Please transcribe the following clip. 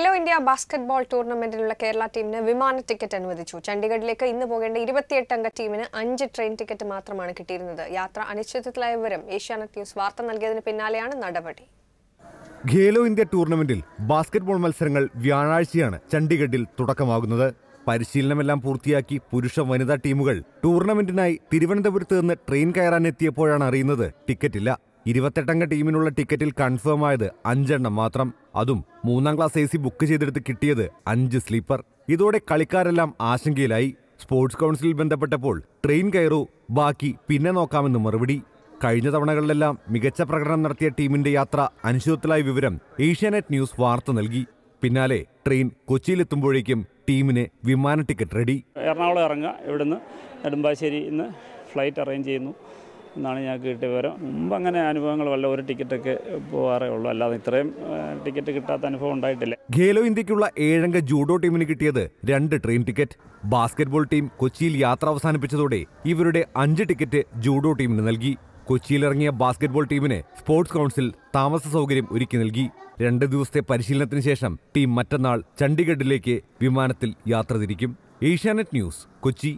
hello India basketball ടൂർണമെന്റിലുള്ള കേരള ടീമിന് വിമാന ടിക്കറ്റ് അനുവദിച്ചു ചണ്ഡിഗഡിലേക്ക് ഇന്ന് പോകേണ്ട ഇരുപത്തിയെട്ട് അംഗ ടീമിന് അഞ്ച് ട്രെയിൻ ടിക്കറ്റ് മാത്രമാണ് കിട്ടിയിരുന്നത് യാത്ര അനിശ്ചിതത്തിലായ വിവരം ഏഷ്യാനെറ്റ് ന്യൂസ് വാർത്ത നൽകിയതിന് പിന്നാലെയാണ് നടപടി ഖേലോ ഇന്ത്യ ടൂർണമെന്റിൽ ബാസ്കറ്റ്ബോൾ മത്സരങ്ങൾ വ്യാഴാഴ്ചയാണ് ചണ്ഡിഗഡിൽ തുടക്കമാകുന്നത് പരിശീലനമെല്ലാം പൂർത്തിയാക്കി പുരുഷ വനിതാ ടീമുകൾ ടൂർണമെന്റിനായി തിരുവനന്തപുരത്ത് നിന്ന് ട്രെയിൻ കയറാനെത്തിയപ്പോഴാണ് അറിയുന്നത് ടിക്കറ്റില്ല ഇരുപത്തെട്ടംഗ ടീമിനുള്ള ടിക്കറ്റിൽ കൺഫേം ആയത് അഞ്ചെണ്ണം മാത്രം അതും മൂന്നാം ക്ലാസ് എ സി ബുക്ക് ചെയ്തെടുത്ത് കിട്ടിയത് അഞ്ച് സ്ലീപ്പർ ഇതോടെ കളിക്കാരെല്ലാം ആശങ്കയിലായി സ്പോർട്സ് കൗൺസിലിൽ ബന്ധപ്പെട്ടപ്പോൾ ട്രെയിൻ കയറൂ ബാക്കി പിന്നെ നോക്കാമെന്ന് മറുപടി കഴിഞ്ഞ തവണകളിലെല്ലാം മികച്ച പ്രകടനം നടത്തിയ ടീമിന്റെ യാത്ര അനിശ്ചിതത്തിലായ വിവരം ഏഷ്യാനെറ്റ് ന്യൂസ് വാർത്ത നൽകി പിന്നാലെ ട്രെയിൻ കൊച്ചിയിലെത്തുമ്പോഴേക്കും ടീമിന് വിമാന ടിക്കറ്റ് റെഡി എറണാകുളം ഇറങ്ങുക ഇവിടുന്ന് നെടുമ്പാശ്ശേരി ഇന്ന് ഫ്ലൈറ്റ് അറേഞ്ച് ചെയ്യുന്നു എന്നാണ് ഞങ്ങൾക്ക് കിട്ടിയ വിവരം മുമ്പ് അങ്ങനെ അനുഭവങ്ങൾ വല്ല ഒരു ടിക്കറ്റൊക്കെ പോകാറേ ഉള്ളൂ അല്ലാതെ ഇത്രയും ടിക്കറ്റ് കിട്ടാത്ത അനുഭവം ഉണ്ടായിട്ടില്ല ഖേലോ ഇന്ത്യക്കുള്ള ഏഴംഗ ജൂഡോ ടീമിന് കിട്ടിയത് രണ്ട് ട്രെയിൻ ടിക്കറ്റ് ബാസ്കറ്റ്ബോൾ ടീം കൊച്ചിയിൽ യാത്ര അവസാനിപ്പിച്ചതോടെ ഇവരുടെ അഞ്ച് ടിക്കറ്റ് ജൂഡോ ടീമിന് നൽകി കൊച്ചിയിൽ ഇറങ്ങിയ ബാസ്കറ്റ്ബോൾ ടീമിന് സ്പോർട്സ് കൗൺസിൽ താമസ സൗകര്യം ഒരുക്കി നൽകി രണ്ട് ദിവസത്തെ പരിശീലനത്തിന് ശേഷം ടീം മറ്റന്നാൾ ചണ്ഡീഗഡിലേക്ക് വിമാനത്തിൽ യാത്ര തിരിക്കും ഏഷ്യാനെറ്റ് ന്യൂസ് കൊച്ചി